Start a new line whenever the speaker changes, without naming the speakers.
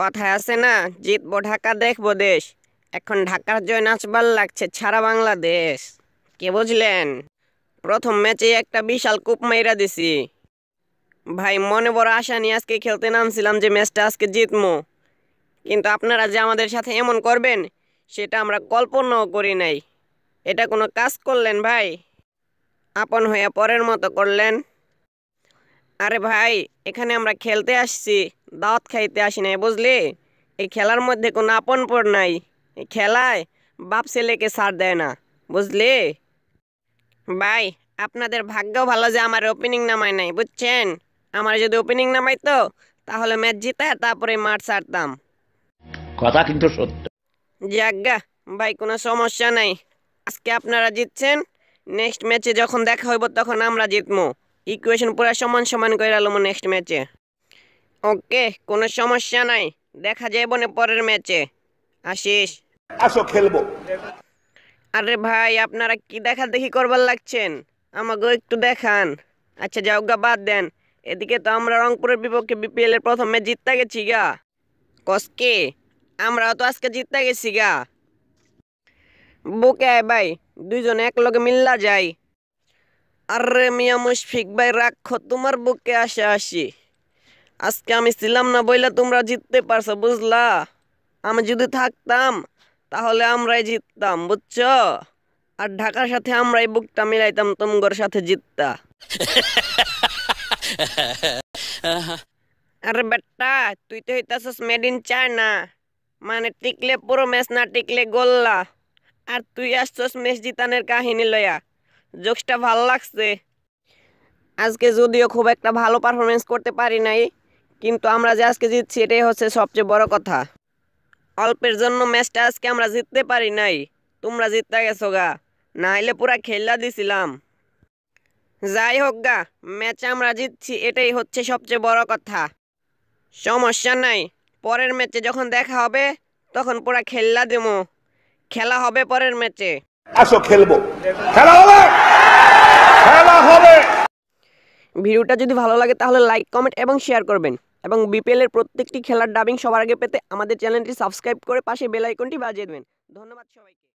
কথায় আছে না জিতবো ঢাকা দেখবো দেশ এখন ঢাকার জয় নাচবার লাগছে ছাড়া বাংলাদেশ কে বুঝলেন প্রথম ম্যাচে একটা বিশাল কূপ মাইরা দিছি ভাই মনে বড় আশা নিয়ে আজকে খেলতে নামছিলাম যে ম্যাচটা আজকে জিতমো কিন্তু আপনারা যে আমাদের সাথে এমন করবেন সেটা আমরা কল্পনাও করি নাই এটা কোনো কাজ করলেন ভাই আপন হয়ে পরের মতো করলেন আরে ভাই এখানে আমরা খেলতে আসছি দাঁত খাইতে আসি নাই বুঝলি এই খেলার মধ্যে কোনো আপন পর নাই খেলায় বাপ ছেলেকে সার দেয় না বুঝলি ভাই আপনাদের ভাগ্য ভালো যে আমার ওপেনিং নামায় নাই বুঝছেন আমার যদি ওপেনিং নামাইতো তাহলে ম্যাচ জিতায় তারপরে মাঠ ছাড়তাম কথা কিন্তু সত্য জাজ্ঞা ভাই কোনো সমস্যা নাই আজকে আপনারা জিতছেন নেক্সট ম্যাচে যখন দেখা হইব তখন আমরা জিতমো ইকুয়েশন পুরো সমান সমান করে আলম নেক্সট ম্যাচে ওকে কোনো সমস্যা নাই দেখা যাইব না পরের ম্যাচে আশিস আসো খেলবো আরে ভাই আপনারা কি দেখা দেখি করবার লাগছেন আমাকে একটু দেখান আচ্ছা যাও গা বাদ দেন এদিকে তো আমরা রংপুরের বিপক্ষে বিপিএল এর প্রথমে জিততে গেছি গা কসকে আমরাও তো আজকে জিততে গেছি গা বুকে ভাই দুইজন এক লগে মিল্লা যাই আরে মিয়া মুশফিক ভাই রাখো তোমার বুকে আসে আসি আজকে আমি ছিলাম না বইলা তোমরা জিততে পারছো বুঝলা আমি যদি থাকতাম তাহলে আমরাই জিততাম বুঝছ আর ঢাকার সাথে আমরাই বুকটা মিলাইতাম তোমগর সাথে জিততা আরে বেটা তুই তো হইতাস মেড ইন চায়না মানে টিকলে পুরো ম্যাচ না টিকলে গোল্লা আর তুই আসছস ম্যাচ জিতানের কাহিনী লয়া জোকসটা ভালো লাগছে আজকে যদিও খুব একটা ভালো পারফরমেন্স করতে পারি নাই কিন্তু আমরা যে আজকে জিতছি এটাই হচ্ছে সবচেয়ে বড় কথা অল্পের জন্য ম্যাচটা আজকে আমরা জিততে পারি নাই তোমরা জিততে গেছো গা নাইলে পুরা খেলা দিছিলাম যাই হোক গা ম্যাচ আমরা জিতছি এটাই হচ্ছে সবচেয়ে বড় কথা সমস্যা নাই পরের ম্যাচে যখন দেখা হবে তখন পুরা খেলা দেবো খেলা হবে পরের ম্যাচে আসো খেলবো খেলা হবে খেলা হবে ভিডিওটা যদি ভালো লাগে তাহলে লাইক কমেন্ট এবং শেয়ার করবেন এবং বিপিএল এর প্রত্যেকটি খেলার ডাবিং সবার আগে পেতে আমাদের চ্যানেলটি সাবস্ক্রাইব করে পাশে বেল আইকনটি বাজিয়ে দেবেন ধন্যবাদ সবাইকে